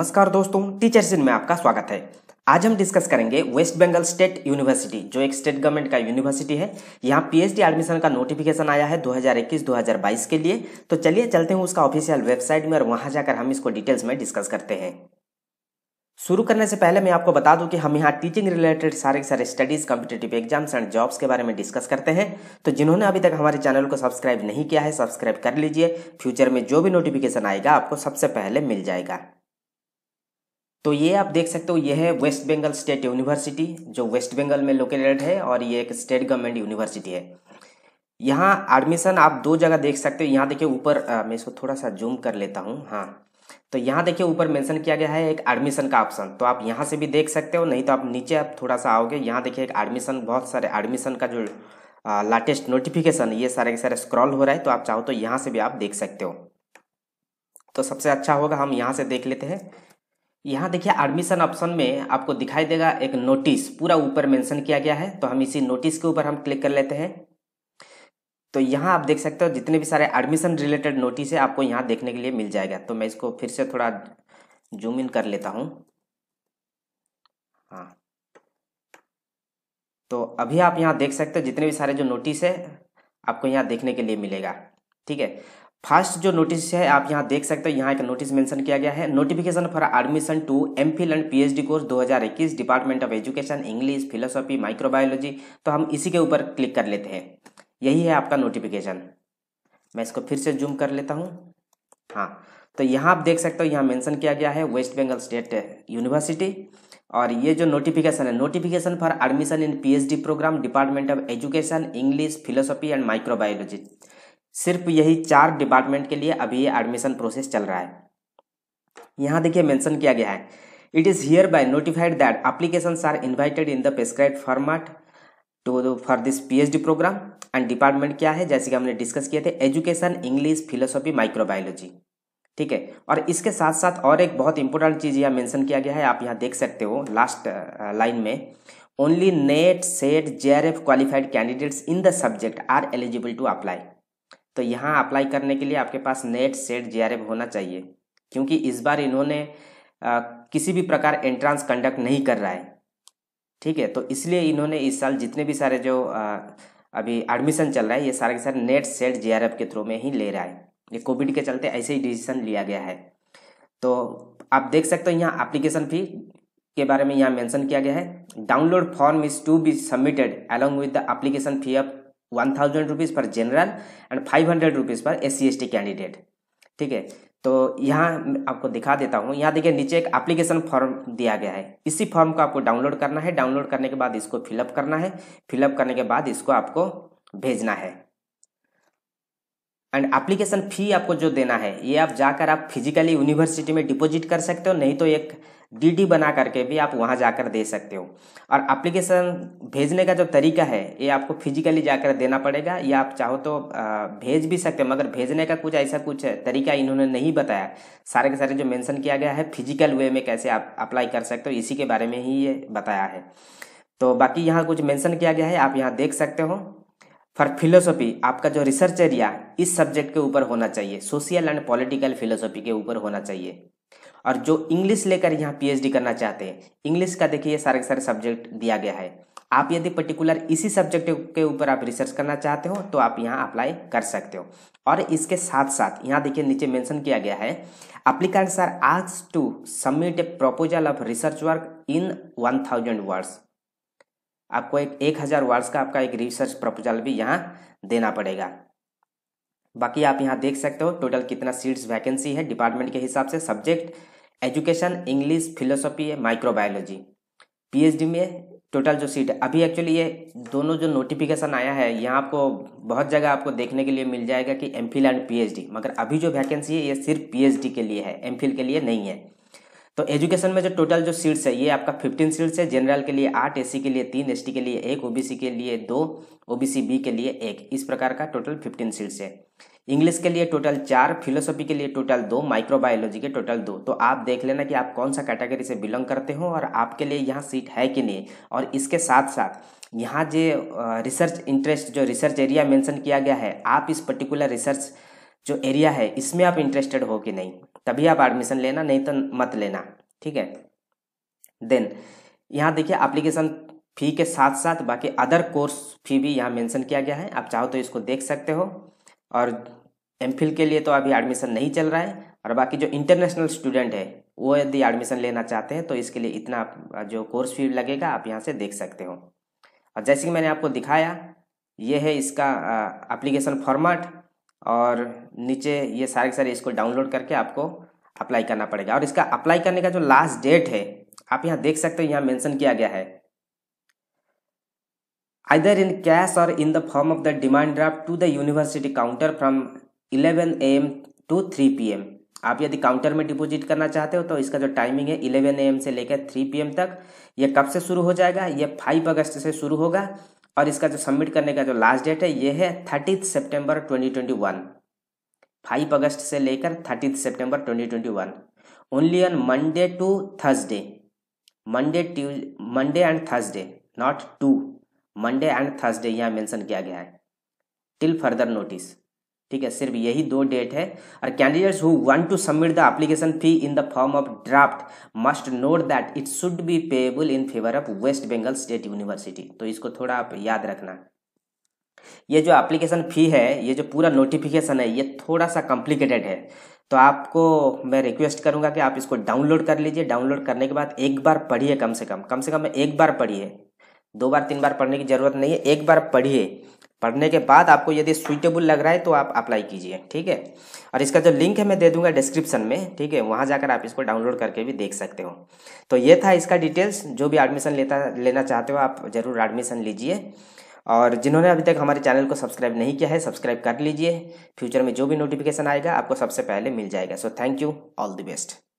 नमस्कार दोस्तों टीचर इन में आपका स्वागत है आज हम डिस्कस करेंगे वेस्ट बंगाल स्टेट यूनिवर्सिटी जो एक स्टेट गवर्नमेंट का यूनिवर्सिटी है यहाँ पीएचडी एडमिशन का नोटिफिकेशन आया है 2021-2022 के लिए तो चलिए चलते हैं उसका ऑफिशियल वेबसाइट में और वहाँ जाकर हम इसको डिटेल्स में डिस्कस करते हैं शुरू करने से पहले मैं आपको बता दूं कि हम यहाँ टीचिंग रिलेटेड सारे के सारे studies competitive exams and jobs के बारे में डिस्कस करते हैं तो जिन्होंने अभी तक हमारे चैनल को सब्सक्राइब नहीं किया है सब्सक्राइब कर लीजिए फ्यूचर में जो भी नोटिफिकेशन आएगा आपको सबसे पहले मिल जाएगा तो ये आप देख सकते हो ये है वेस्ट बंगाल स्टेट यूनिवर्सिटी जो वेस्ट बंगाल में लोकेटेड है और ये एक स्टेट गवर्नमेंट यूनिवर्सिटी है यहाँ एडमिशन आप दो जगह देख सकते हो यहाँ देखिए ऊपर मैं इसको थोड़ा सा जूम कर लेता हूँ हाँ तो यहाँ देखिए ऊपर मेंशन किया गया है एक एडमिशन का ऑप्शन तो आप यहाँ से भी देख सकते हो नहीं तो आप नीचे आप थोड़ा सा आओगे यहाँ देखिए एक एडमिशन बहुत सारे एडमिशन का जो लेटेस्ट नोटिफिकेशन ये सारे के सारे स्क्रॉल हो रहा है तो आप चाहो तो यहाँ से भी आप देख सकते हो तो सबसे अच्छा होगा हम यहाँ से देख लेते हैं यहाँ देखिए एडमिशन ऑप्शन में आपको दिखाई देगा एक नोटिस पूरा ऊपर मेंशन किया गया है तो हम इसी नोटिस के ऊपर हम क्लिक कर लेते हैं तो यहाँ आप देख सकते हो जितने भी सारे एडमिशन रिलेटेड नोटिस है आपको यहाँ देखने के लिए मिल जाएगा तो मैं इसको फिर से थोड़ा जूम इन कर लेता हूँ हाँ तो अभी आप यहाँ देख सकते हो जितने भी सारे जो नोटिस है आपको यहाँ देखने के लिए मिलेगा ठीक है फर्स्ट जो नोटिस है आप यहाँ देख सकते हो यहाँ एक नोटिस मेंशन किया गया है notification for admission to M Phil and PhD course 2021 department of education English philosophy microbiology तो हम इसी के ऊपर क्लिक कर लेते हैं यही है आपका नोटिफिकेशन मैं इसको फिर से जूम कर लेता हूँ हाँ तो यहाँ आप देख सकते हो यहाँ मेंशन किया गया है वेस्ट बंगाल स्टेट यूनिवर्सिटी और ये जो नोटिफिकेशन है notification for admission in P program department of education English philosophy and microbiology सिर्फ यही चार डिपार्टमेंट के लिए अभी ये एडमिशन प्रोसेस चल रहा है यहाँ देखिए मेंशन किया गया है it is here by notified that applications are invited in the prescribe format to for this PhD programme and department क्या है जैसे कि हमने डिस्कस किए थे एजुकेशन इंग्लिश फिलोसॉफी माइक्रोबायोलॉजी ठीक है और इसके साथ साथ और एक बहुत इंपॉर्टेंट चीज़ यहाँ मैंशन किया गया है आप यहाँ देख सकते हो लास्ट लाइन uh, में only NET SET J qualified candidates in the subject are eligible to apply तो यहाँ अप्लाई करने के लिए आपके पास नेट सेट जे होना चाहिए क्योंकि इस बार इन्होंने आ, किसी भी प्रकार एंट्रांस कंडक्ट नहीं कर रहा है ठीक है तो इसलिए इन्होंने इस साल जितने भी सारे जो आ, अभी एडमिशन चल रहा है ये सारे के सारे नेट सेट जे के थ्रू में ही ले रहा है ये कोविड के चलते ऐसे ही डिसीजन लिया गया है तो आप देख सकते हो यहाँ एप्लीकेशन फी के बारे में यहाँ मेंशन किया गया है download form is to be submitted along with the application fee of one thousand rupees per general and five hundred rupees per S C candidate ठीक है तो यहाँ आपको दिखा देता हूँ यहाँ देखिए नीचे एक एप्लीकेशन फॉर्म दिया गया है इसी फॉर्म को आपको डाउनलोड करना है डाउनलोड करने के बाद इसको फिलअप करना है फिलअप करने के बाद इसको आपको भेजना है एंड एप्लीकेशन फी आपको जो देना है ये आप जाकर आप फिजिकली यूनिवर्सिटी में डिपॉजिट कर सकते हो नहीं तो एक डीडी बना करके भी आप वहाँ जाकर दे सकते हो और एप्लीकेशन भेजने का जो तरीका है ये आपको फिजिकली जाकर देना पड़ेगा या आप चाहो तो भेज भी सकते हो मगर भेजने का कुछ ऐसा कुछ तरीका इन्होंने नहीं बताया सारे के सारे जो मेंशन किया गया है फिजिकल वे में कैसे आप अप्लाई कर सकते हो इसी के बारे में ही ये बताया है तो बाकी यहाँ कुछ मेंशन किया गया है आप यहाँ देख सकते हो फॉर फिलोसॉफी आपका जो रिसर्च एरिया इस सब्जेक्ट के ऊपर होना चाहिए सोशल एंड पॉलिटिकल फिलोसॉफी के ऊपर होना चाहिए और जो इंग्लिश लेकर यहाँ पीएचडी करना चाहते हैं इंग्लिश का देखिए सारे के सारे सब्जेक्ट दिया गया है आप यदि पर्टिकुलर इसी सब्जेक्ट के ऊपर आप रिसर्च करना चाहते हो तो आप यहाँ अप्लाई कर सकते हो और इसके साथ साथ यहाँ देखिए नीचे मेंशन किया गया है अप्लीकेंट्स आर आज to submit a proposal of research work in one thousand words आपको एक एक हज़ार वर्ड्स का आपका एक रिसर्च प्रपोजल भी यहाँ देना पड़ेगा बाकी आप यहाँ देख सकते हो टोटल कितना सीट्स वैकेंसी है डिपार्टमेंट के हिसाब से subject education English philosophy microbiology PhD में टोटल जो सीट है अभी एक्चुअली ये दोनों जो नोटिफिकेशन आया है यहाँ आपको बहुत जगह आपको देखने के लिए मिल जाएगा कि एम एंड पीएचडी मगर अभी जो वैकेंसी है ये सिर्फ पी के लिए है एम के लिए नहीं है तो एजुकेशन में जो टोटल जो सीट्स है ये आपका फिफ्टीन सीट्स है जनरल के लिए आठ ए के लिए तीन एस के लिए एक ओबीसी के लिए दो ओबीसी बी के लिए एक इस प्रकार का टोटल फिफ्टीन सीट्स है इंग्लिश के लिए टोटल चार फिलोसॉफी के लिए टोटल दो माइक्रोबायोलॉजी के टोटल दो तो आप देख लेना कि आप कौन सा कैटेगरी से बिलोंग करते हो और आपके लिए यहाँ सीट है कि नहीं और इसके साथ साथ यहाँ जो रिसर्च इंटरेस्ट जो रिसर्च एरिया मेंशन किया गया है आप इस पर्टिकुलर रिसर्च जो एरिया है इसमें आप इंटरेस्टेड हो कि नहीं तभी आप एडमिशन लेना नहीं तो मत लेना ठीक है देन यहाँ देखिए एप्लीकेशन फी के साथ साथ बाकी अदर कोर्स फी भी यहाँ मेंशन किया गया है आप चाहो तो इसको देख सकते हो और एम के लिए तो अभी एडमिशन नहीं चल रहा है और बाकी जो इंटरनेशनल स्टूडेंट है वो यदि एडमिशन लेना चाहते हैं तो इसके लिए इतना जो कोर्स फी लगेगा आप यहाँ से देख सकते हो और जैसे कि मैंने आपको दिखाया ये है इसका एप्लीकेशन फॉर्मेट और नीचे ये सारे सारे इसको डाउनलोड करके आपको अप्लाई करना पड़ेगा और इसका अप्लाई करने का जो लास्ट डेट है आप यहाँ देख सकते हो यहाँ मेंशन किया गया है कैश और in the form of the demand draft to the university counter from eleven A 11 to three 3 M आप यदि काउंटर में डिपॉजिट करना चाहते हो तो इसका जो टाइमिंग है 11 एम से लेकर 3 एम तक ये कब से शुरू हो जाएगा ये 5 अगस्त से शुरू होगा और इसका जो सबमिट करने का जो लास्ट डेट है ये है thirtieth September twenty twenty one five अगस्त से लेकर thirty September twenty twenty one only on Monday to Thursday Monday Tues Monday and Thursday not to Monday and Thursday यहाँ मेंशन किया गया है टिल फर्दर नोटिस ठीक है सिर्फ यही दो डेट है और candidates who want to submit the application fee in the form of draft must note that it should be payable in favour of West Bengal state University तो इसको थोड़ा आप याद रखना ये जो एप्लीकेशन फ़ी है ये जो पूरा नोटिफिकेशन है ये थोड़ा सा कॉम्प्लिकेटेड है तो आपको मैं रिक्वेस्ट करूंगा कि आप इसको डाउनलोड कर लीजिए डाउनलोड करने के बाद एक बार पढ़िए कम से कम कम से कम एक बार पढ़िए दो बार तीन बार पढ़ने की ज़रूरत नहीं है एक बार पढ़िए पढ़ने के बाद आपको यदि सुइटेबल लग रहा है तो आप अप्लाई कीजिए ठीक है और इसका जो लिंक है मैं दे दूंगा डिस्क्रिप्शन में ठीक है वहाँ जाकर आप इसको डाउनलोड करके भी देख सकते हो तो ये था इसका डिटेल्स जो भी एडमिशन लेता लेना चाहते हो आप ज़रूर एडमिशन लीजिए और जिन्होंने अभी तक हमारे चैनल को सब्सक्राइब नहीं किया है सब्सक्राइब कर लीजिए फ्यूचर में जो भी नोटिफिकेशन आएगा आपको सबसे पहले मिल जाएगा so thank you all the best